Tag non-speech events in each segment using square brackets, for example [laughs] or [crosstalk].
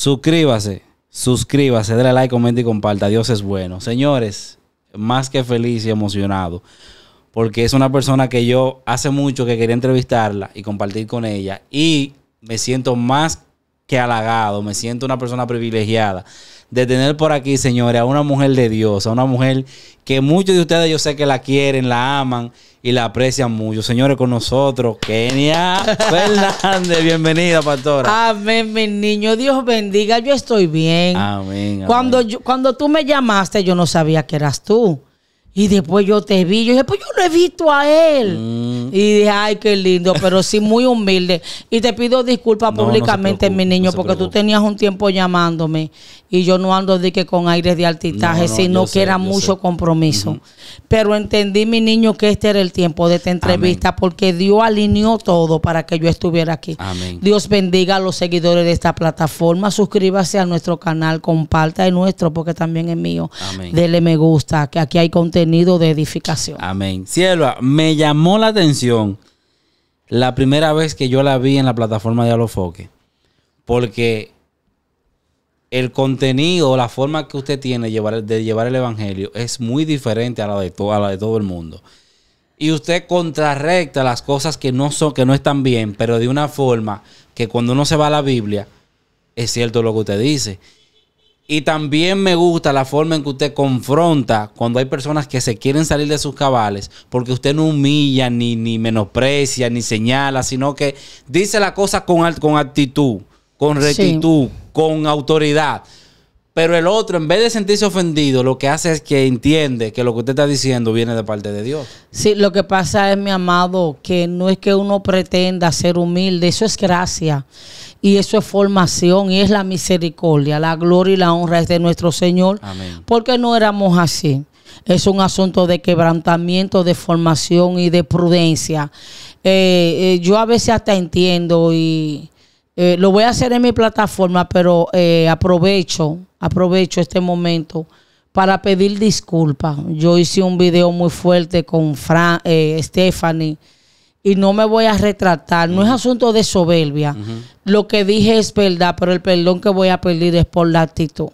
Suscríbase, suscríbase, dale like, comente y comparta. Dios es bueno. Señores, más que feliz y emocionado, porque es una persona que yo hace mucho que quería entrevistarla y compartir con ella y me siento más que halagado, me siento una persona privilegiada de tener por aquí, señores, a una mujer de Dios, a una mujer que muchos de ustedes yo sé que la quieren, la aman y la aprecian mucho. Señores, con nosotros, Kenia [laughs] Fernández, bienvenida, pastora. Amén, mi niño, Dios bendiga, yo estoy bien. Amén. Cuando, cuando tú me llamaste, yo no sabía que eras tú. Y después yo te vi, yo dije, pues yo lo he visto a él. Mm. Y dije, ay, qué lindo, pero sí muy humilde. Y te pido disculpas públicamente, mi niño, porque tú tenías un tiempo llamándome y yo no ando de que con aires de altitaje, sino que era mucho compromiso. Pero entendí, mi niño, que este era el tiempo de esta entrevista porque Dios alineó todo para que yo estuviera aquí. Dios bendiga a los seguidores de esta plataforma. Suscríbase a nuestro canal, comparta el nuestro porque también es mío. Dele me gusta, que aquí hay contenido de edificación. Amén. Cielo me llamó la atención la primera vez que yo la vi en la plataforma de Alofoque. Porque el contenido, la forma que usted tiene de llevar, de llevar el evangelio es muy diferente a la, de toda la de todo el mundo. Y usted contrarrecta las cosas que no son, que no están bien, pero de una forma que cuando uno se va a la Biblia, es cierto lo que usted dice. Y también me gusta la forma en que usted confronta cuando hay personas que se quieren salir de sus cabales, porque usted no humilla, ni, ni menosprecia, ni señala, sino que dice la cosa con, con actitud, con rectitud, con autoridad. Pero el otro, en vez de sentirse ofendido, lo que hace es que entiende que lo que usted está diciendo viene de parte de Dios. Sí, lo que pasa es, mi amado, que no es que uno pretenda ser humilde, eso es gracia y eso es formación y es la misericordia. La gloria y la honra es de nuestro Señor, porque no éramos así. Es un asunto de quebrantamiento, de formación y de prudencia. Eh, eh, yo a veces hasta entiendo y eh, lo voy a hacer en mi plataforma, pero aprovecho, aprovecho este momento para pedir disculpas. Yo hice un video muy fuerte con Stephanie y no me voy a retratar. No es asunto de soberbia. Lo que dije es verdad, pero el perdón que voy a pedir es por la actitud.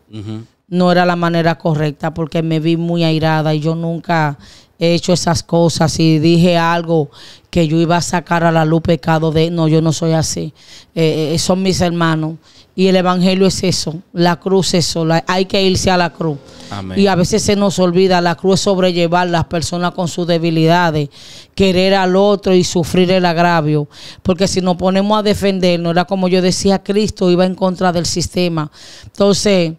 No era la manera correcta porque me vi muy airada y yo nunca he hecho esas cosas y dije algo que yo iba a sacar a la luz pecado de, no, yo no soy así. Eh, eh, son mis hermanos y el Evangelio es eso, la cruz es eso, hay que irse a la cruz. Y a veces se nos olvida, la cruz es sobrellevar las personas con sus debilidades, querer al otro y sufrir el agravio. Porque si nos ponemos a defendernos, era como yo decía, Cristo iba en contra del sistema. Entonces,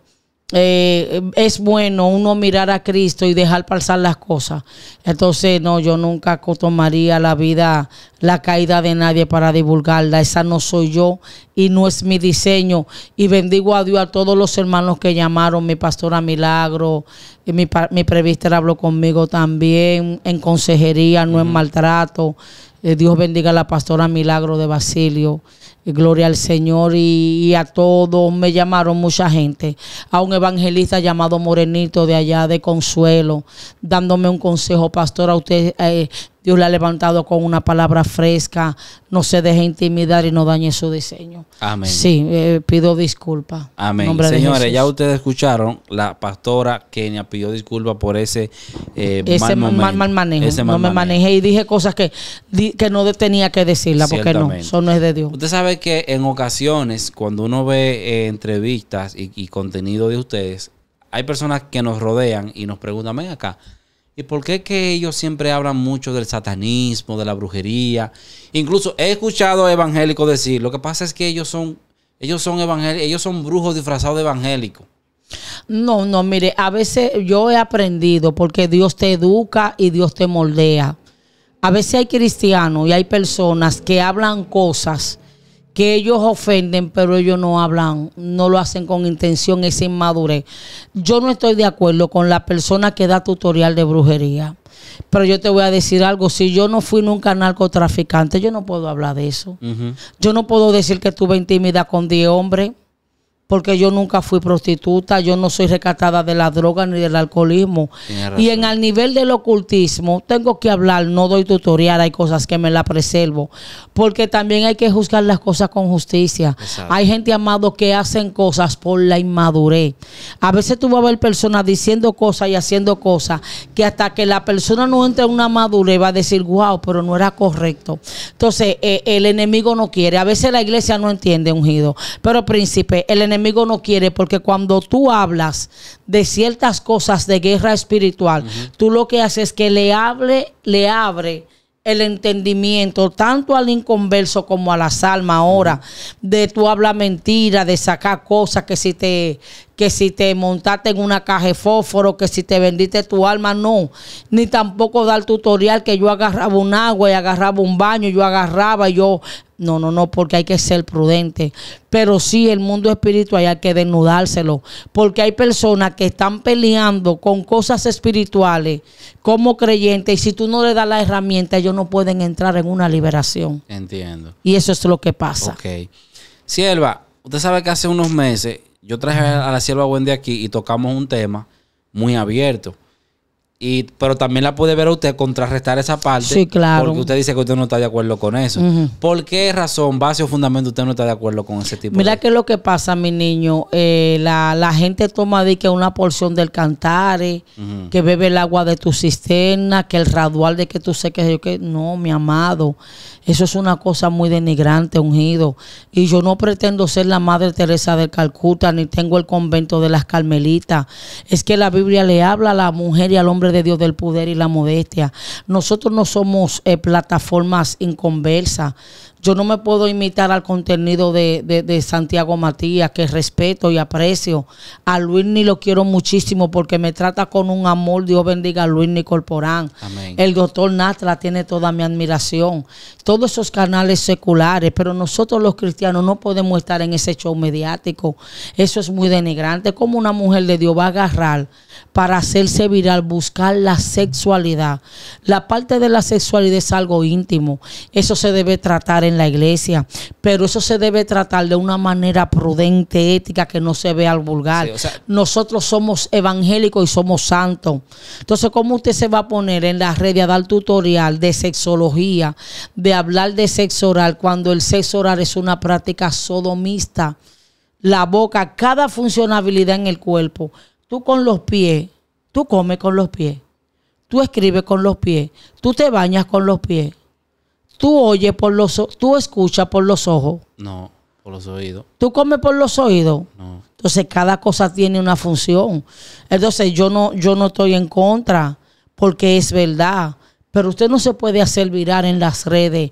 eh, es bueno uno mirar a Cristo y dejar pasar las cosas. Entonces, no, yo nunca tomaría la vida, la caída de nadie para divulgarla. Esa no soy yo y no es mi diseño. Y bendigo a Dios a todos los hermanos que llamaron, mi pastora Milagro, y mi, prevista habló conmigo también en consejería, no en maltrato. Eh, Dios bendiga a la pastora Milagro de Basilio. Eh, gloria al Señor y, a todos. Me llamaron mucha gente. A un evangelista llamado Morenito de allá de Consuelo, dándome un consejo, pastor, a usted eh, Dios la ha levantado con una palabra fresca. No se deje intimidar y no dañe su diseño. Amén. Sí, eh, pido disculpas. Amén. Señores, ya ustedes escucharon, la pastora Kenia pidió disculpas por ese, eh, mal, momento, manejo. no me manejé y dije cosas que, que no tenía que decirla porque no, eso no es de Dios. Usted sabe que en ocasiones, cuando uno ve eh, entrevistas y, y contenido de ustedes, hay personas que nos rodean y nos preguntan, ven acá, ¿Y por qué es que ellos siempre hablan mucho del satanismo, de la brujería? Incluso he escuchado a evangélicos decir, lo que pasa es que ellos son, ellos son evangélicos, ellos son brujos disfrazados de evangélicos. No, no, mire, a veces yo he aprendido porque Dios te educa y Dios te moldea. A veces hay cristianos y hay personas que hablan cosas que ellos ofenden, pero ellos no hablan, no lo hacen con intención, es inmadurez. Yo no estoy de acuerdo con la persona que da tutorial de brujería. Pero yo te voy a decir algo, si yo no fui nunca narcotraficante, yo no puedo hablar de eso. Yo no puedo decir que tuve intimidad con 10 hombres porque yo nunca fui prostituta, yo no soy recatada de la droga ni del alcoholismo. Y en el nivel del ocultismo, tengo que hablar, no doy tutorial, hay cosas que me las preservo, porque también hay que juzgar las cosas con justicia. Hay gente, amado, que hacen cosas por la inmadurez. A veces tú vas a ver personas diciendo cosas y haciendo cosas que hasta que la persona no entre en una madurez va a decir, wow, pero no era correcto. Entonces, eh, el enemigo no quiere. A veces la iglesia no entiende, ungido, pero príncipe, el enemigo enemigo no quiere, porque cuando tú hablas de ciertas cosas de guerra espiritual, tú lo que haces es que le hable, le abre el entendimiento, tanto al inconverso como a las almas ahora, de tu habla mentira, de sacar cosas que si te, que si te montaste en una caja de fósforo, que si te vendiste tu alma, no. Ni tampoco dar tutorial que yo agarraba un agua y agarraba un baño, yo agarraba y yo... No, no, no, porque hay que ser prudente. Pero sí, el mundo espiritual hay que desnudárselo. Porque hay personas que están peleando con cosas espirituales como creyentes. Y si tú no le das la herramienta, ellos no pueden entrar en una liberación. Entiendo. Y eso es lo que pasa. Ok. Sierva, usted sabe que hace unos meses yo traje a la sierva de aquí y tocamos un tema muy abierto. Y, pero también la puede ver a usted contrarrestar esa parte. Sí, claro. Porque usted dice que usted no está de acuerdo con eso. ¿Por qué razón, base o fundamento, usted no está de acuerdo con ese tipo Mira qué es lo que pasa, mi niño. Eh, la, gente toma de que una porción del cantare, que bebe el agua de tu cisterna, que el radual de que tú seques. que no, mi amado. Eso es una cosa muy denigrante, ungido. Y yo no pretendo ser la madre Teresa de Calcuta, ni tengo el convento de las Carmelitas. Es que la Biblia le habla a la mujer y al hombre de Dios del poder y la modestia. Nosotros no somos eh, plataformas inconversas. Yo no me puedo imitar al contenido de, Santiago Matías, que respeto y aprecio. A Luis ni lo quiero muchísimo porque me trata con un amor. Dios bendiga a Luis ni Corporán. El doctor Natra tiene toda mi admiración. Todos esos canales seculares, pero nosotros los cristianos no podemos estar en ese show mediático. Eso es muy denigrante. Como una mujer de Dios va a agarrar para hacerse viral, buscar la sexualidad. La parte de la sexualidad es algo íntimo. Eso se debe tratar en la iglesia, pero eso se debe tratar de una manera prudente, ética, que no se vea al vulgar. Nosotros somos evangélicos y somos santos. Entonces, ¿cómo usted se va a poner en las redes a dar tutorial de sexología, de hablar de sexo oral, cuando el sexo oral es una práctica sodomista? La boca, cada funcionabilidad en el cuerpo. Tú con los pies, tú comes con los pies, tú escribes con los pies, tú te bañas con los pies. Tú oyes por los tú escuchas por los ojos. No, por los oídos. Tú comes por los oídos. No. Entonces cada cosa tiene una función. Entonces yo no yo no estoy en contra porque es verdad. Pero usted no se puede hacer virar en las redes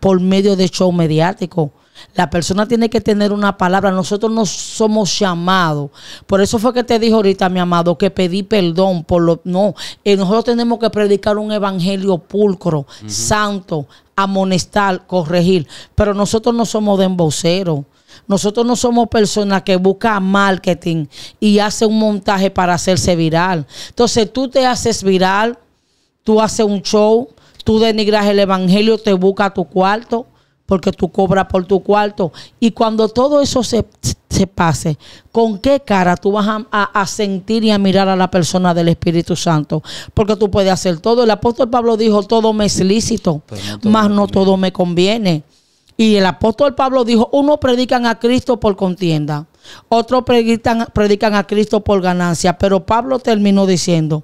por medio de show mediático. La persona tiene que tener una palabra. Nosotros no somos llamados. Por eso fue que te dije ahorita, mi amado, que pedí perdón por lo. No, eh, nosotros tenemos que predicar un evangelio pulcro, santo, amonestar, corregir. Pero nosotros no somos de demboceros. Nosotros no somos personas que buscan marketing y hacen un montaje para hacerse viral. Entonces tú te haces viral, tú haces un show, tú denigras el evangelio, te busca tu cuarto porque tú cobras por tu cuarto. Y cuando todo eso se, pase, ¿con qué cara tú vas a, sentir y a mirar a la persona del Espíritu Santo? Porque tú puedes hacer todo. El apóstol Pablo dijo, todo me es lícito, mas no todo me conviene. Y el apóstol Pablo dijo, unos predican a Cristo por contienda, otros predican, predican a Cristo por ganancia, pero Pablo terminó diciendo,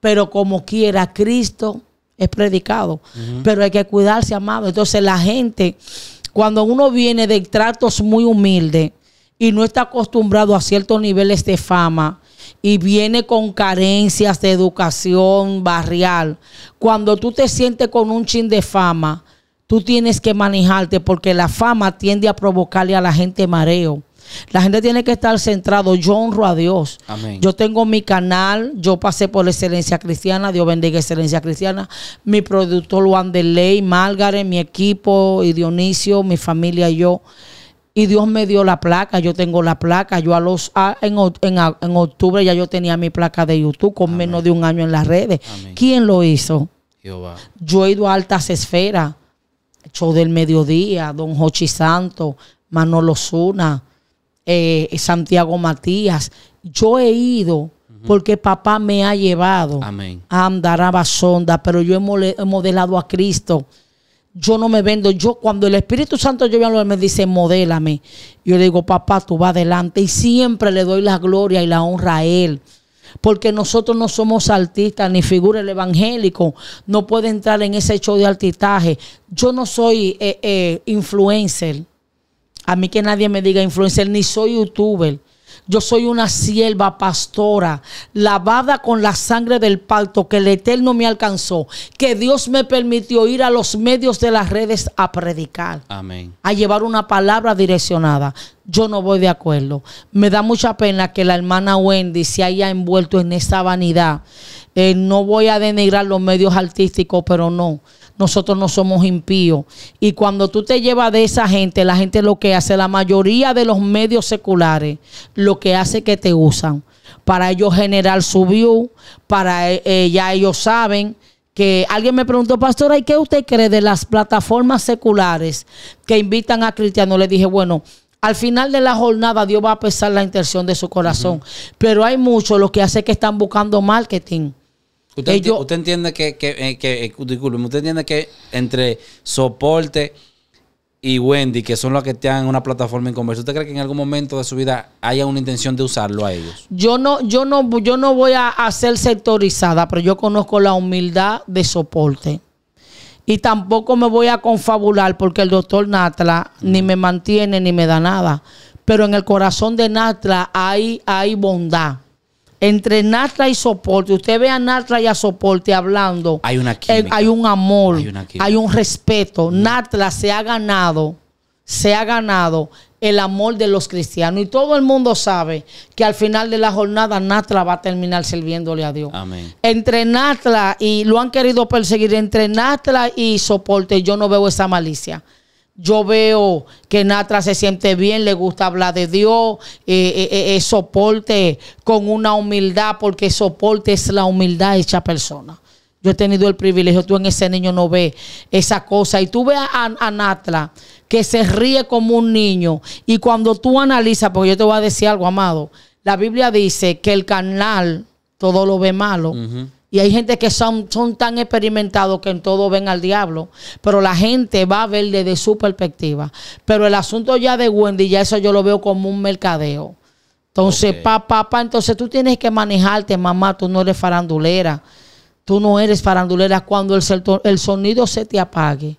pero como quiera, Cristo es predicado. Pero hay que cuidarse, amado. Entonces la gente, cuando uno viene de tratos muy humildes y no está acostumbrado a ciertos niveles de fama, y viene con carencias de educación barrial. Cuando tú te sientes con un chin de fama, tú tienes que manejarte porque la fama tiende a provocarle a la gente mareo. La gente tiene que estar centrado. Yo honro a Dios. Yo tengo mi canal. Yo pasé por la excelencia cristiana. Dios bendiga excelencia cristiana. Mi productor Ley, Margaret, mi equipo y Dionisio, mi familia y yo. Y Dios me dio la placa. Yo tengo la placa. Yo en, octubre ya yo tenía mi placa de YouTube con menos de un año en las redes. ¿Quién lo hizo? Yo he ido a altas esferas. Show del mediodía, Don Jochi Santo, Manolo Zuna, eh, Santiago Matías. Yo he ido porque papá me ha llevado a andar a basonda, pero yo he modelado a Cristo. Yo no me vendo. Yo, cuando el Espíritu Santo yo me dice, modelame Yo le digo, papá, tú va adelante. Y siempre le doy la gloria y la honra a Él. Porque nosotros no somos artistas ni figura el evangélico. No puede entrar en ese hecho de artistaje. Yo no soy eh, eh, influencer. A mí que nadie me diga influencer, ni soy youtuber. Yo soy una sierva pastora, lavada con la sangre del palto que el Eterno me alcanzó, que Dios me permitió ir a los medios de las redes a predicar, Amén. a llevar una palabra direccionada. Yo no voy de acuerdo. Me da mucha pena que la hermana Wendy se haya envuelto en esa vanidad. Eh, no voy a denigrar los medios artísticos, pero no nosotros no somos impíos. Y cuando tú te llevas de esa gente, la gente lo que hace, la mayoría de los medios seculares, lo que hace que te usan para ellos generar su view, para eh, eh, ya ellos saben que alguien me preguntó, pastor, ¿y qué usted cree de las plataformas seculares que invitan a cristianos? Le dije, bueno, al final de la jornada Dios va a pesar la intención de su corazón, pero hay muchos los que hacen que están buscando marketing. Usted, entiende que, que, eh, eh, usted entiende que entre soporte y Wendy, que son los que están en una plataforma en comercio, ¿usted cree que en algún momento de su vida haya una intención de usarlo a ellos? Yo no, yo no, yo no voy a, ser sectorizada, pero yo conozco la humildad de soporte. Y tampoco me voy a confabular porque el doctor Natla mm. ni me mantiene ni me da nada. Pero en el corazón de Natla hay, hay bondad entre Natla y Soporte, usted ve a Natla y a Soporte hablando. Hay eh, un amor, hay, un respeto. Natla se ha ganado, se ha ganado el amor de los cristianos. Y todo el mundo sabe que al final de la jornada Natla va a terminar sirviéndole a Dios. Amén. Entre Natla, y lo han querido perseguir, entre Natla y Soporte, yo no veo esa malicia. Yo veo que Natra se siente bien, le gusta hablar de Dios, eh, eh, eh, es soporte con una humildad, porque soporte es la humildad de esa persona. Yo he tenido el privilegio, tú en ese niño no ves esa cosa. Y tú ves a, Natra que se ríe como un niño. Y cuando tú analizas, porque yo te voy a decir algo, amado, la Biblia dice que el carnal todo lo ve malo. Y hay gente que son, son tan experimentados que en todo ven al diablo. Pero la gente va a ver desde su perspectiva. Pero el asunto ya de Wendy, ya eso yo lo veo como un mercadeo. Entonces, papá, entonces tú tienes que manejarte, mamá, tú no eres farandulera. Tú no eres farandulera cuando el, el sonido se te apague.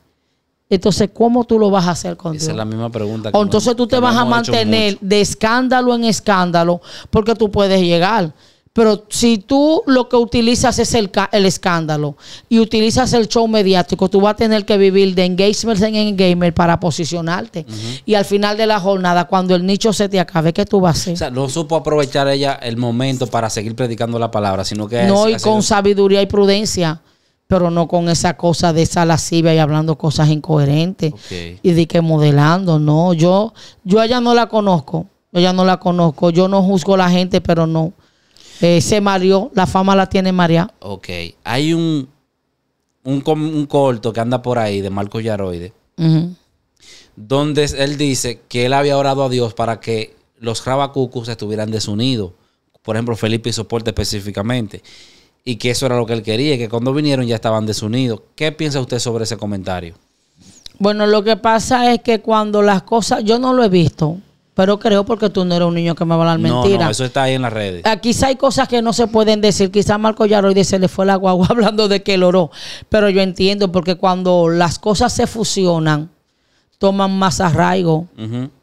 Entonces, ¿cómo tú lo vas a hacer con Esa es la misma pregunta. Que o entonces tú te vas a mantener de escándalo en escándalo porque tú puedes llegar. Pero si tú lo que utilizas es el, el escándalo y utilizas el show mediático, tú vas a tener que vivir de engagement en engagement para posicionarte. Y al final de la jornada, cuando el nicho se te acabe, ¿qué tú vas a hacer? O sea, no supo aprovechar ella el momento para seguir predicando la palabra, sino que... No, y con sabiduría y prudencia pero no con esa cosa de esa lascivia y hablando cosas incoherentes y de que modelando, no, yo yo ella no la conozco, yo ya no la conozco, yo no juzgo a la gente, pero no eh, se mareó, la fama la tiene María. Ok. Hay un, un, corto que anda por ahí de Marco Yaroide, donde él dice que él había orado a Dios para que los rabacucos estuvieran desunidos. Por ejemplo, Felipe y Soporte específicamente. Y que eso era lo que él quería, que cuando vinieron ya estaban desunidos. ¿Qué piensa usted sobre ese comentario? Bueno, lo que pasa es que cuando las cosas, yo no lo he visto, pero creo porque tú no eres un niño que me va a hablar no, mentira. No, eso está ahí en las redes. aquí ah, quizá hay cosas que no se pueden decir. Quizá Marco Yaroy se le fue la guagua [laughs] hablando de que el oro. Pero yo entiendo porque cuando las cosas se fusionan, toman más arraigo.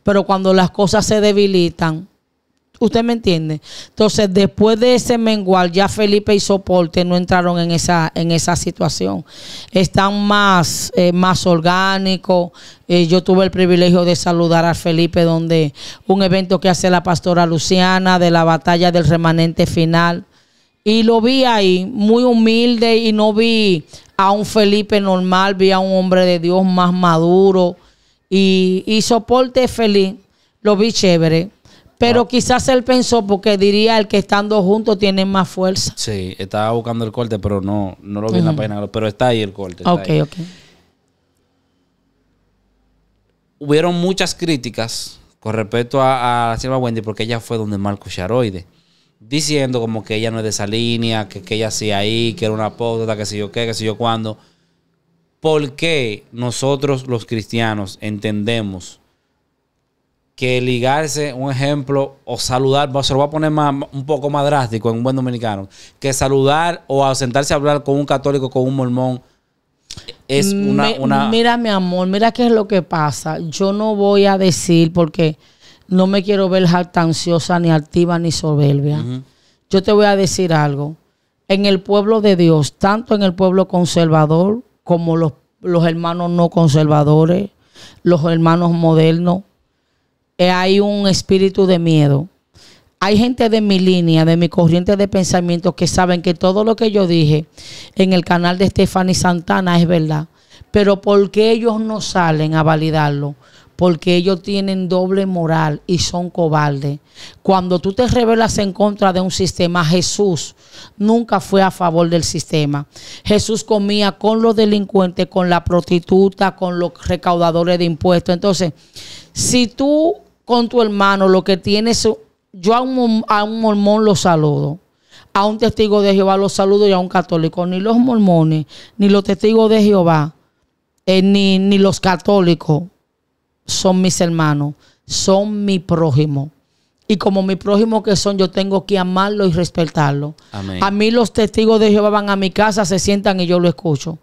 Pero cuando las cosas se debilitan, ¿Usted me entiende? Entonces, después de ese mengual, ya Felipe y Soporte no entraron en esa, en esa situación. Están más, eh, más orgánicos. Eh, yo tuve el privilegio de saludar a Felipe, donde un evento que hace la pastora Luciana de la batalla del remanente final. Y lo vi ahí, muy humilde, y no vi a un Felipe normal, vi a un hombre de Dios más maduro. Y, y Soporte feliz, lo vi chévere pero ah. quizás él pensó porque diría el que estando juntos tiene más fuerza. Sí, estaba buscando el corte, pero no, lo vi en la página. Pero está ahí el corte. ok, ok. Hubieron muchas críticas con respecto a, a Silva Wendy porque ella fue donde Marco Charoide. Diciendo como que ella no es de esa línea, que, ella sí ahí, que era una apóstata, que sé yo qué, que sé yo cuándo. ¿Por qué nosotros los cristianos entendemos que ligarse, un ejemplo, o saludar, se lo voy a poner más, un poco más drástico en un buen dominicano, que saludar o sentarse a hablar con un católico, con un mormón, es una, Mira, mi amor, mira qué es lo que pasa. Yo no voy a decir porque no me quiero ver jactanciosa, ni activa, ni soberbia. Yo te voy a decir algo. En el pueblo de Dios, tanto en el pueblo conservador como los, los hermanos no conservadores, los hermanos modernos, eh, hay un espíritu de miedo. Hay gente de mi línea, de mi corriente de pensamiento, que saben que todo lo que yo dije en el canal de Stephanie Santana es verdad. Pero ¿por qué ellos no salen a validarlo? Porque ellos tienen doble moral y son cobardes. Cuando tú te rebelas en contra de un sistema, Jesús nunca fue a favor del sistema. Jesús comía con los delincuentes, con la prostituta, con los recaudadores de impuestos. Entonces, si tú con tu hermano lo que tienes. Yo a un, mormón lo saludo a un testigo de Jehová lo saludo y a un católico. Ni los mormones, ni los testigos de Jehová, eh, ni, los católicos son mis hermanos, son mi prójimo. Y como mi prójimo que son, yo tengo que amarlo y respetarlo. A mí los testigos de Jehová van a mi casa, se sientan y yo lo escucho.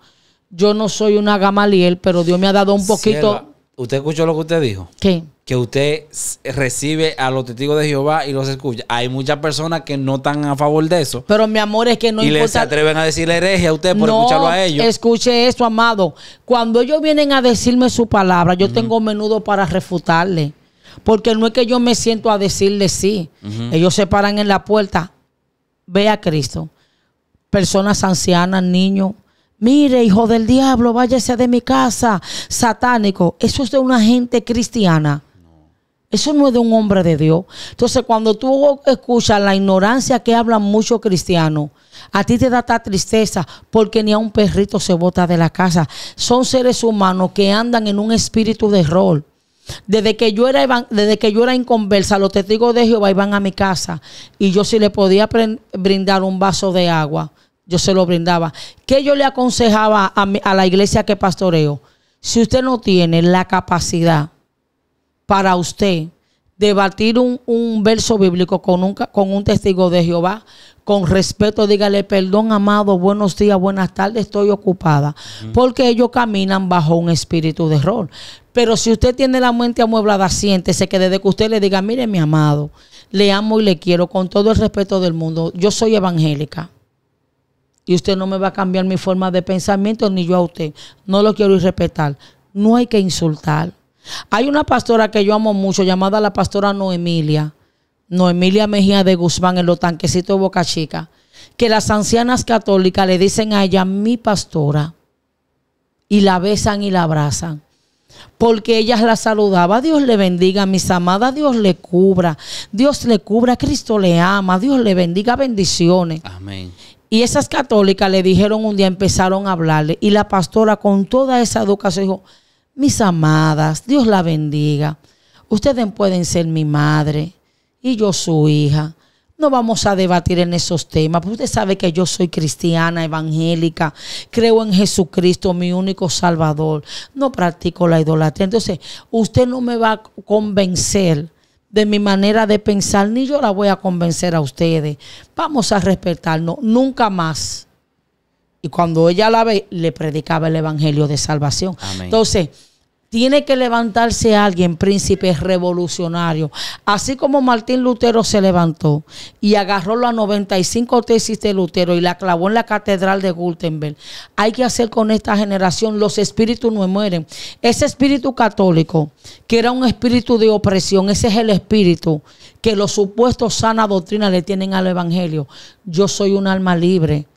Yo no soy una gamaliel, pero Dios me ha dado un poquito... ¿Usted escuchó lo que usted dijo? ¿Qué? Que usted recibe a los testigos de Jehová y los escucha. Hay muchas personas que no están a favor de eso. Pero mi amor, es que no importa. Y les atreven a decirle hereje a usted por escucharlo a ellos. Escuche esto, amado. Cuando ellos vienen a decirme su palabra, yo tengo menudo para refutarle. Porque no es que yo me siento a decirle sí. Ellos se paran en la puerta. Ve a Cristo. Personas ancianas, niños Mire, hijo del diablo, váyase de mi casa, satánico. Eso es de una gente cristiana. Eso no es de un hombre de Dios. Entonces, cuando tú escuchas la ignorancia que hablan muchos cristianos, a ti te da esta tristeza porque ni a un perrito se bota de la casa. Son seres humanos que andan en un espíritu de error. Desde que yo era, desde que yo era inconversa, los testigos de Jehová iban a mi casa y yo sí le podía brindar un vaso de agua yo se lo brindaba. ¿Qué yo le aconsejaba a, la iglesia que pastoreo? Si usted no tiene la capacidad para usted debatir un, verso bíblico con un, con un testigo de Jehová, con respeto, dígale, perdón, amado, buenos días, buenas tardes, estoy ocupada. Porque ellos caminan bajo un espíritu de error. Pero si usted tiene la mente amueblada, siéntese que desde que usted le diga, mire, mi amado, le amo y le quiero con todo el respeto del mundo, yo soy evangélica y usted no me va a cambiar mi forma de pensamiento ni yo a usted. No lo quiero irrespetar. No hay que insultar. Hay una pastora que yo amo mucho llamada la pastora Noemilia, Noemilia Mejía de Guzmán en los tanquecitos de Boca Chica, que las ancianas católicas le dicen a ella mi pastora y la besan y la abrazan. Porque ella la saludaba, Dios le bendiga, mis amadas, Dios le cubra, Dios le cubra, Cristo le ama, Dios le bendiga, bendiciones. Amén. Y esas católicas le dijeron un día, empezaron a hablarle. Y la pastora con toda esa educación dijo, mis amadas, Dios la bendiga. Ustedes pueden ser mi madre y yo su hija. No vamos a debatir en esos temas, usted sabe que yo soy cristiana, evangélica, creo en Jesucristo, mi único Salvador, no practico la idolatría. Entonces, usted no me va a convencer de mi manera de pensar, ni yo la voy a convencer a ustedes. Vamos a respetarnos, nunca más. Y cuando ella la ve, le predicaba el Evangelio de Salvación. Entonces, tiene que levantarse alguien, príncipe revolucionario. Así como Martín Lutero se levantó y agarró las 95 tesis de Lutero y la clavó en la catedral de Gutenberg. Hay que hacer con esta generación, los espíritus no mueren. Ese espíritu católico, que era un espíritu de opresión, ese es el espíritu que los supuestos sana doctrina le tienen al Evangelio. Yo soy un alma libre.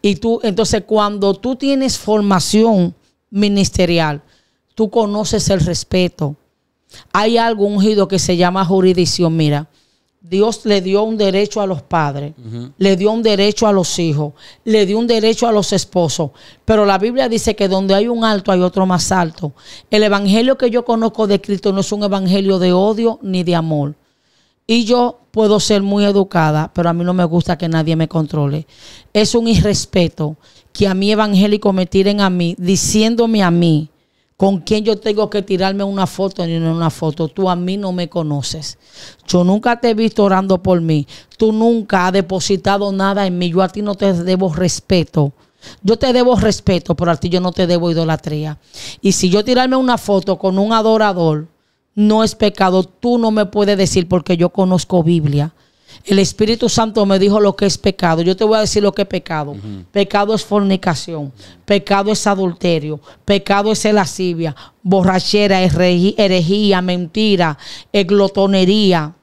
Y tú, entonces, cuando tú tienes formación ministerial, tú conoces el respeto. Hay algo ungido que se llama jurisdicción. Mira, Dios le dio un derecho a los padres, le dio un derecho a los hijos, le dio un derecho a los esposos. Pero la Biblia dice que donde hay un alto hay otro más alto. El evangelio que yo conozco de Cristo no es un evangelio de odio ni de amor. Y yo puedo ser muy educada, pero a mí no me gusta que nadie me controle. Es un irrespeto que a mí evangélico me tiren a mí, diciéndome a mí con quién yo tengo que tirarme una foto ni una foto. Tú a mí no me conoces. Yo nunca te he visto orando por mí. Tú nunca has depositado nada en mí. Yo a ti no te debo respeto. Yo te debo respeto, pero a ti yo no te debo idolatría. Y si yo tirarme una foto con un adorador, no es pecado. Tú no me puedes decir porque yo conozco Biblia. El Espíritu Santo me dijo lo que es pecado. Yo te voy a decir lo que es pecado. Pecado es fornicación. Pecado es adulterio. Pecado es lascivia, borrachera, herejía, mentira, glotonería.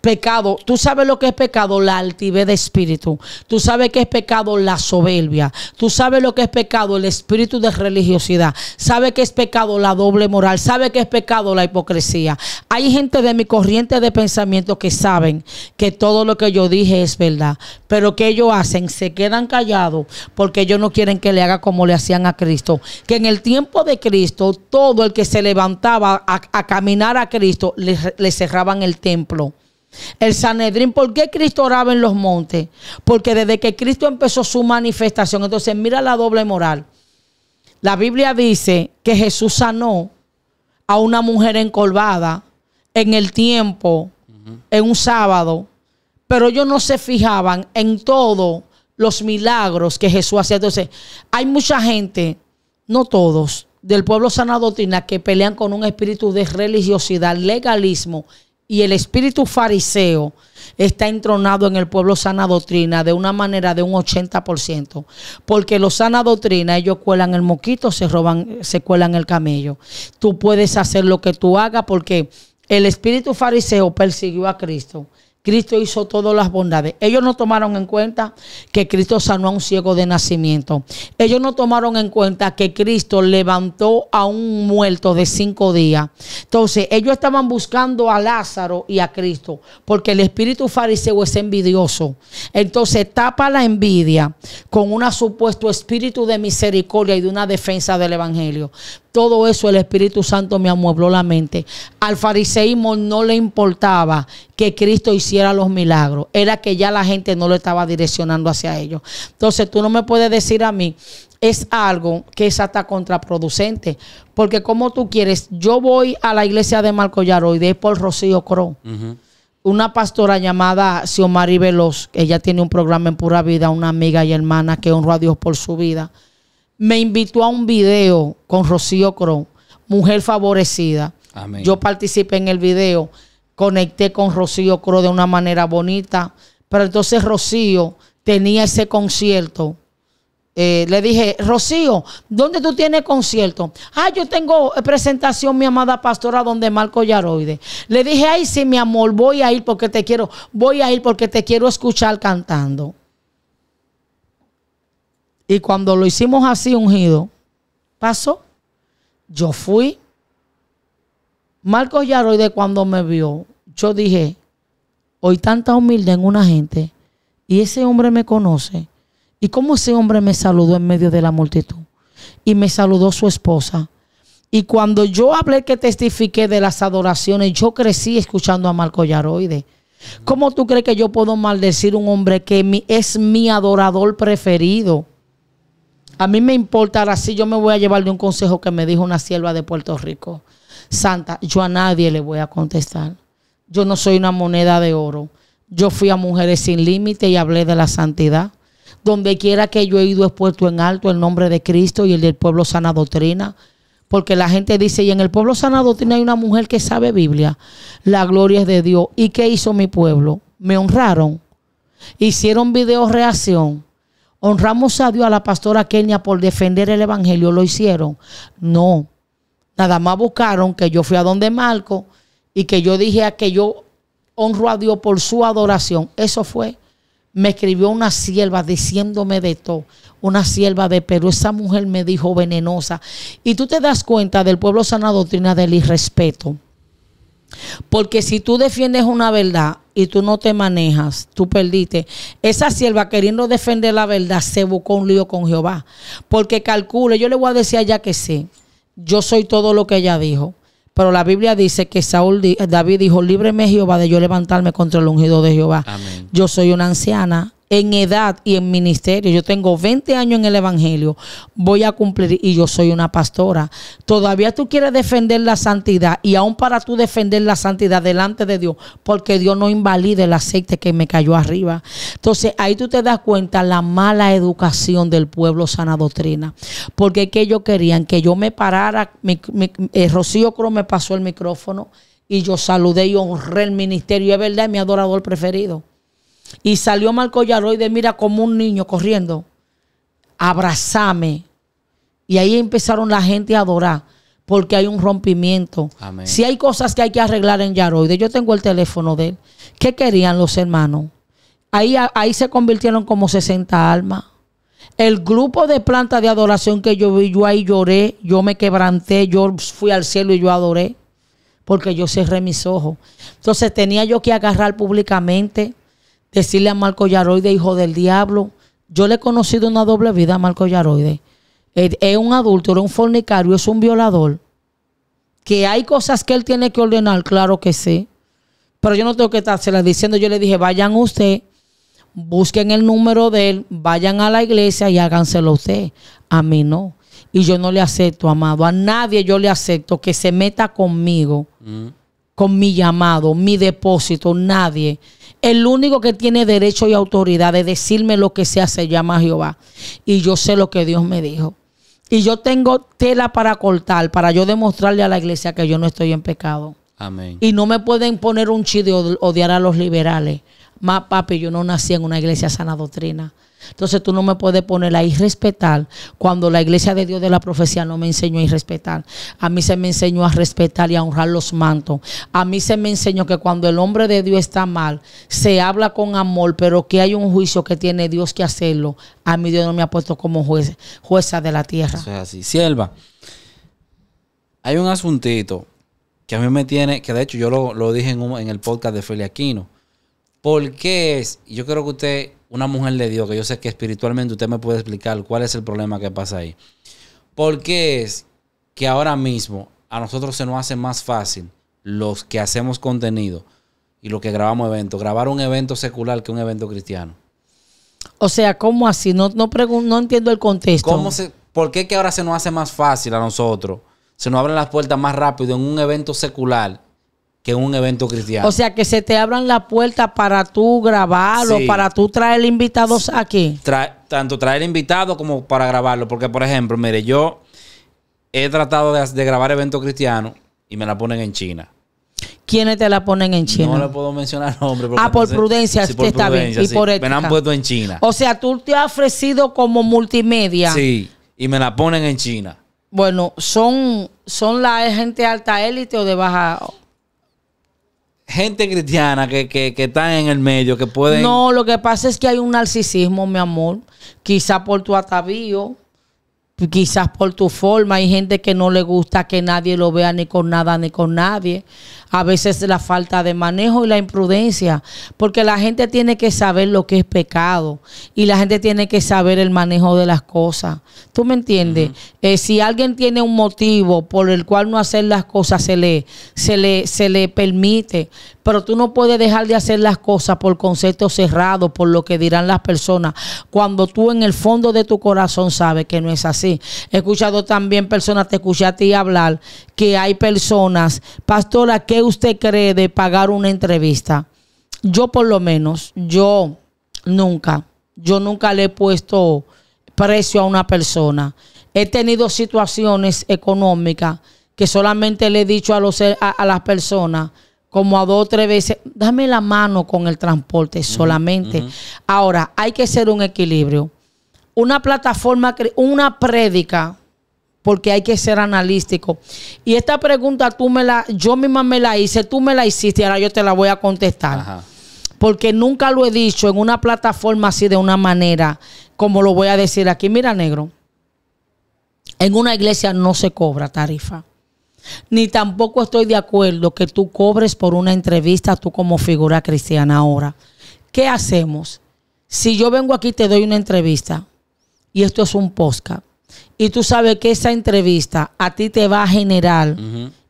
Pecado, tú sabes lo que es pecado, la altivez de espíritu. Tú sabes que es pecado la soberbia. Tú sabes lo que es pecado, el espíritu de religiosidad. Sabes que es pecado la doble moral. Sabes que es pecado la hipocresía. Hay gente de mi corriente de pensamiento que saben que todo lo que yo dije es verdad. Pero que ellos hacen, se quedan callados porque ellos no quieren que le haga como le hacían a Cristo. Que en el tiempo de Cristo, todo el que se levantaba a, caminar a Cristo, le cerraban el templo. El Sanedrín, ¿por qué Cristo oraba en los montes? Porque desde que Cristo empezó su manifestación, entonces mira la doble moral. La Biblia dice que Jesús sanó a una mujer encolvada en el tiempo, en un sábado, pero ellos no se fijaban en todos los milagros que Jesús hacía. Entonces, hay mucha gente, no todos, del pueblo sanadotina que pelean con un espíritu de religiosidad, legalismo y el espíritu fariseo está entronado en el pueblo sana doctrina de una manera de un 80%, porque los sana doctrina, ellos cuelan el moquito, se roban, se cuelan el camello. Tú puedes hacer lo que tú hagas porque el espíritu fariseo persiguió a Cristo Cristo hizo todas las bondades. Ellos no tomaron en cuenta que Cristo sanó a un ciego de nacimiento. Ellos no tomaron en cuenta que Cristo levantó a un muerto de cinco días. Entonces, ellos estaban buscando a Lázaro y a Cristo, porque el espíritu fariseo es envidioso. Entonces, tapa la envidia con un supuesto espíritu de misericordia y de una defensa del Evangelio. Todo eso el Espíritu Santo me amuebló la mente. Al fariseísmo no le importaba que Cristo hiciera los milagros. Era que ya la gente no lo estaba direccionando hacia ellos. Entonces tú no me puedes decir a mí, es algo que es hasta contraproducente. Porque como tú quieres, yo voy a la iglesia de Marco Yaroide por Rocío Cro. una pastora llamada Xiomari Veloz, ella tiene un programa en Pura Vida, una amiga y hermana que honró a Dios por su vida me invitó a un video con Rocío Crow, Mujer Favorecida. Yo participé en el video, conecté con Rocío Crow de una manera bonita, pero entonces Rocío tenía ese concierto. Eh, le dije, Rocío, ¿dónde tú tienes concierto? Ah, yo tengo presentación, mi amada pastora, donde Marco Yaroide. Le dije, ay, sí, mi amor, voy a ir porque te quiero, voy a ir porque te quiero escuchar cantando. Y cuando lo hicimos así ungido, pasó. Yo fui. Marcos Yaroide cuando me vio, yo dije, hoy tanta humildad en una gente y ese hombre me conoce. ¿Y cómo ese hombre me saludó en medio de la multitud? Y me saludó su esposa. Y cuando yo hablé que testifiqué de las adoraciones, yo crecí escuchando a Marco Yaroide. ¿Cómo tú crees que yo puedo maldecir un hombre que es mi adorador preferido? A mí me importa, ahora sí yo me voy a llevar de un consejo que me dijo una sierva de Puerto Rico. Santa, yo a nadie le voy a contestar. Yo no soy una moneda de oro. Yo fui a Mujeres Sin Límite y hablé de la santidad. Donde quiera que yo he ido he puesto en alto el nombre de Cristo y el del pueblo sana doctrina. Porque la gente dice, y en el pueblo sana doctrina hay una mujer que sabe Biblia. La gloria es de Dios. ¿Y qué hizo mi pueblo? Me honraron. Hicieron video reacción honramos a Dios a la pastora Kenia por defender el evangelio, lo hicieron. No, nada más buscaron que yo fui a donde Marco y que yo dije a que yo honro a Dios por su adoración. Eso fue. Me escribió una sierva diciéndome de todo, una sierva de Perú. Esa mujer me dijo venenosa. Y tú te das cuenta del pueblo sana doctrina del irrespeto. Porque si tú defiendes una verdad y tú no te manejas, tú perdiste. Esa sierva queriendo defender la verdad se buscó un lío con Jehová. Porque calcule, yo le voy a decir a que sí. Yo soy todo lo que ella dijo. Pero la Biblia dice que Saúl, David dijo, líbreme Jehová de yo levantarme contra el ungido de Jehová. Yo soy una anciana, en edad y en ministerio. Yo tengo 20 años en el Evangelio, voy a cumplir y yo soy una pastora. Todavía tú quieres defender la santidad y aún para tú defender la santidad delante de Dios, porque Dios no invalide el aceite que me cayó arriba. Entonces ahí tú te das cuenta la mala educación del pueblo sana doctrina, porque es que ellos querían que yo me parara, eh, Rocío Cruz me pasó el micrófono. Y yo saludé y honré el ministerio. Y es verdad, mi adorador preferido. Y salió Marco de mira, como un niño corriendo. Abrázame. Y ahí empezaron la gente a adorar. Porque hay un rompimiento. Si hay cosas que hay que arreglar en Yaroide, yo tengo el teléfono de él. ¿Qué querían los hermanos? Ahí, ahí se convirtieron como 60 almas. El grupo de planta de adoración que yo vi, yo ahí lloré, yo me quebranté, yo fui al cielo y yo adoré, porque yo cerré mis ojos. Entonces tenía yo que agarrar públicamente decirle a Marco Yaroide, hijo del diablo. Yo le he conocido una doble vida a Marco Yaroide. Es un adulto, era un fornicario, es un violador. Que hay cosas que él tiene que ordenar, claro que sí. Pero yo no tengo que estarse diciendo. Yo le dije, vayan usted, busquen el número de él, vayan a la iglesia y háganselo ustedes. A mí no. Y yo no le acepto, amado. A nadie yo le acepto que se meta conmigo, mm. con mi llamado, mi depósito, nadie. El único que tiene derecho y autoridad de decirme lo que se hace llama Jehová. Y yo sé lo que Dios me dijo. Y yo tengo tela para cortar, para yo demostrarle a la iglesia que yo no estoy en pecado. Amén. Y no me pueden poner un chido odiar a los liberales. Más papi, yo no nací en una iglesia sana doctrina. Entonces tú no me puedes poner a irrespetar cuando la iglesia de Dios de la profecía no me enseñó a irrespetar. A mí se me enseñó a respetar y a honrar los mantos. A mí se me enseñó que cuando el hombre de Dios está mal, se habla con amor, pero que hay un juicio que tiene Dios que hacerlo. A mí Dios no me ha puesto como juez, jueza de la tierra. Eso es así. Sierva, hay un asuntito que a mí me tiene, que de hecho yo lo, dije en, el podcast de Feli Aquino. ¿Por qué es? Yo creo que usted una mujer le Dios, que yo sé que espiritualmente usted me puede explicar cuál es el problema que pasa ahí. ¿Por qué es que ahora mismo a nosotros se nos hace más fácil los que hacemos contenido y los que grabamos eventos, grabar un evento secular que un evento cristiano? O sea, ¿cómo así? No, no, entiendo el contexto. ¿Cómo se, ¿Por qué que ahora se nos hace más fácil a nosotros? Se nos abren las puertas más rápido en un evento secular que un evento cristiano. O sea, que se te abran la puerta para tú grabarlo, para tú traer invitados aquí. tanto traer invitados como para grabarlo. Porque, por ejemplo, mire, yo he tratado de, grabar evento cristiano y me la ponen en China. ¿Quiénes te la ponen en China? No le puedo mencionar [laughs] nombre. Ah, por prudencia, por Y por Me la han puesto en China. O sea, tú te has ofrecido como multimedia. Sí, y me la ponen en China. Bueno, ¿son, son la gente alta élite o de baja? gente cristiana que, que, en el medio, que pueden... No, lo que pasa es que hay un narcisismo, mi amor. Quizás por tu atavío, quizás por tu forma. Hay gente que no le gusta que nadie lo vea ni con nada ni con nadie a veces la falta de manejo y la imprudencia, porque la gente tiene que saber lo que es pecado y la gente tiene que saber el manejo de las cosas. ¿Tú me entiendes? Eh, si alguien tiene un motivo por el cual no hacer las cosas, se le, se le, se le permite, pero tú no puedes dejar de hacer las cosas por conceptos cerrados, por lo que dirán las personas, cuando tú en el fondo de tu corazón sabes que no es así. He escuchado también personas, te escuché a ti hablar, que hay personas. Pastora, ¿qué usted cree de pagar una entrevista? Yo por lo menos, yo nunca, yo nunca le he puesto precio a una persona. He tenido situaciones económicas que solamente le he dicho a, los, a, las personas, como a dos o tres veces, dame la mano con el transporte solamente. Ahora, hay que ser un equilibrio. Una plataforma, una prédica porque hay que ser analístico Y esta pregunta tú me la, yo misma me la hice, tú me la hiciste, y ahora yo te la voy a contestar. Porque nunca lo he dicho en una plataforma así de una manera, como lo voy a decir aquí. Mira, negro, en una iglesia no se cobra tarifa. Ni tampoco estoy de acuerdo que tú cobres por una entrevista tú como figura cristiana ahora. ¿Qué hacemos? Si yo vengo aquí y te doy una entrevista, y esto es un podcast, y tú sabes que esa entrevista a ti te va a generar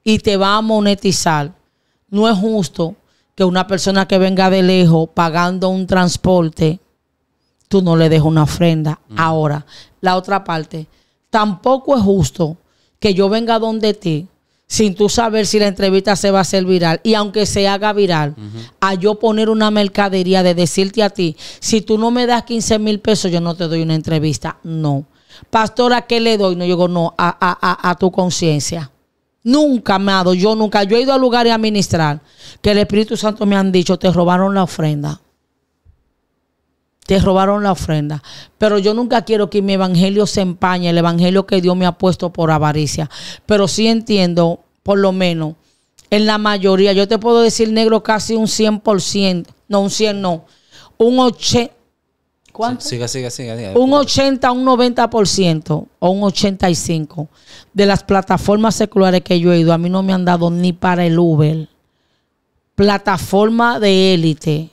y te va a monetizar, no es justo que una persona que venga de lejos pagando un transporte, tú no le dejes una ofrenda. Ahora, la otra parte, tampoco es justo que yo venga donde ti sin tú saber si la entrevista se va a hacer viral. Y aunque se haga viral, a yo poner una mercadería de decirte a ti, si tú no me das 15 mil pesos, yo no te doy una entrevista. No pastora, ¿qué le doy? No, yo digo, no, a, a, a, a tu conciencia. Nunca, amado, yo nunca. Yo he ido a lugares a ministrar que el Espíritu Santo me han dicho, te robaron la ofrenda. Te robaron la ofrenda. Pero yo nunca quiero que mi evangelio se empañe, el evangelio que Dios me ha puesto por avaricia. Pero sí entiendo, por lo menos, en la mayoría, yo te puedo decir negro casi un 100%, no un 100, no, un 80, ¿Cuánto? Siga, siga, siga. un 80, un 90% o un 85% de las plataformas seculares que yo he ido, a mí no me han dado ni para el Uber. Plataforma de élite.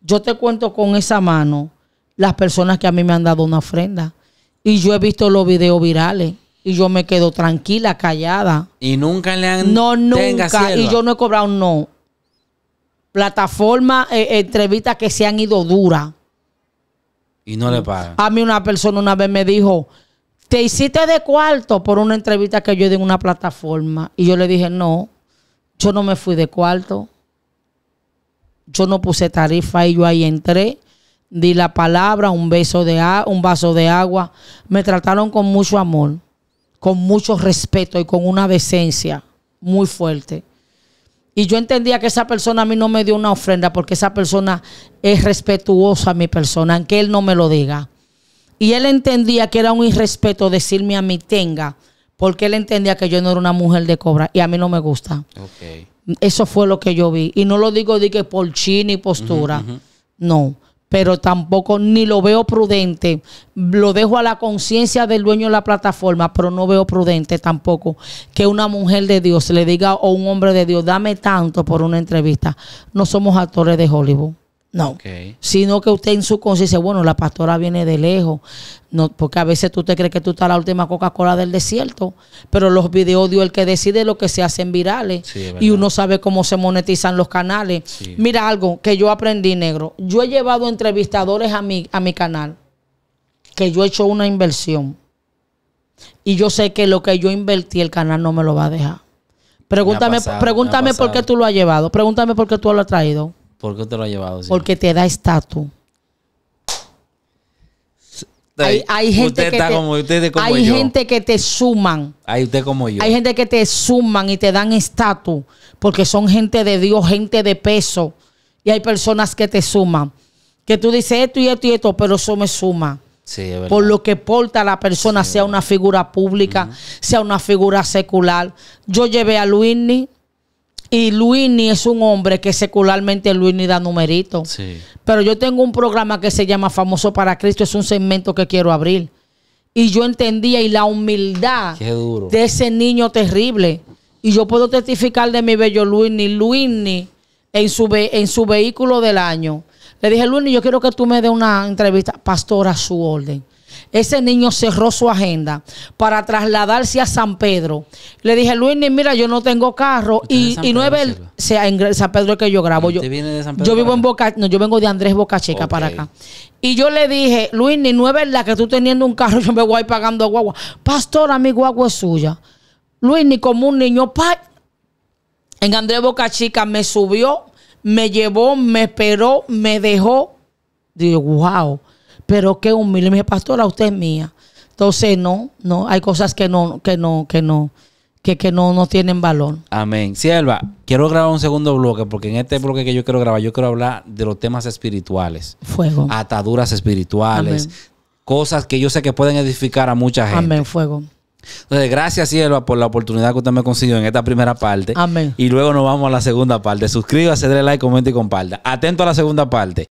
Yo te cuento con esa mano las personas que a mí me han dado una ofrenda. Y yo he visto los videos virales. Y yo me quedo tranquila, callada. Y nunca le han... No, nunca. Y yo no he cobrado, no. Plataforma, eh, entrevistas que se han ido duras y no le paga. A mí una persona una vez me dijo, te hiciste de cuarto por una entrevista que yo di en una plataforma. Y yo le dije, no, yo no me fui de cuarto. Yo no puse tarifa y yo ahí entré. Di la palabra, un, beso de un vaso de agua. Me trataron con mucho amor, con mucho respeto y con una decencia muy fuerte. Y yo entendía que esa persona a mí no me dio una ofrenda porque esa persona es respetuosa a mi persona, aunque él no me lo diga. Y él entendía que era un irrespeto decirme a mí tenga, porque él entendía que yo no era una mujer de cobra y a mí no me gusta. Eso fue lo que yo vi. Y no lo digo de que por chi y postura. No pero tampoco ni lo veo prudente. Lo dejo a la conciencia del dueño de la plataforma, pero no veo prudente tampoco que una mujer de Dios le diga o un hombre de Dios, dame tanto por una entrevista. No somos actores de Hollywood. No. Sino que usted en su conciencia, bueno, la pastora viene de lejos. No, porque a veces tú te crees que tú estás la última Coca-Cola del desierto, pero los videos dio el que decide lo que se hacen virales y uno sabe cómo se monetizan los canales. Mira algo que yo aprendí, negro. Yo he llevado entrevistadores a mi, a mi canal, que yo he hecho una inversión. Y yo sé que lo que yo invertí, el canal no me lo va a dejar. Pregúntame, pregúntame por qué tú lo has llevado. Pregúntame por qué tú lo has traído. ¿Por qué te lo ha llevado? Porque te da estatus. Hay, gente, que te, hay gente que te suman. Hay usted como yo. Hay gente que te suman y te dan estatus porque son gente de Dios, gente de peso. Y hay personas que te suman. Que tú dices esto y esto y esto, pero eso me suma. Por lo que porta la persona, sea una figura pública, sea una figura secular. Yo llevé a Luini y Luini es un hombre que secularmente Luini da numerito. Sí. Pero yo tengo un programa que se llama Famoso para Cristo, es un segmento que quiero abrir. Y yo entendía y la humildad de ese niño terrible. Y yo puedo testificar de mi bello Luini. Luini, en su, en su vehículo del año, le dije, Luini, yo quiero que tú me dé una entrevista. Pastor, a su orden. Ese niño cerró su agenda para trasladarse a San Pedro. Le dije, Luis, mira, yo no tengo carro. Y, y, no es sea en San Pedro es que yo grabo. Yo, vivo en Boca, no, yo vengo de Andrés Boca para acá. Y yo le dije, Luis, no es verdad que tú teniendo un carro, [laughs] yo me voy pagando guagua. Pastora, mi guagua es suya. Luis, ni como un niño, pa. En Andrés Bocachica me subió, me llevó, me esperó, me dejó. Digo, wow pero qué humilde. Me dije, pastora, usted es mía. Entonces, no, no, hay cosas que no, que no, que no, que, que no, no tienen valor. Amén. Sierva, quiero grabar un segundo bloque, porque en este bloque que yo quiero grabar, yo quiero hablar de los temas espirituales. Fuego. Ataduras espirituales. Cosas que yo sé que pueden edificar a mucha gente. Amén, fuego. Entonces, gracias, Sierva, por la oportunidad que usted me consiguió en esta primera parte. Amén. Y luego nos vamos a la segunda parte. Suscríbase, dale like, comenta y comparta. Atento a la segunda parte.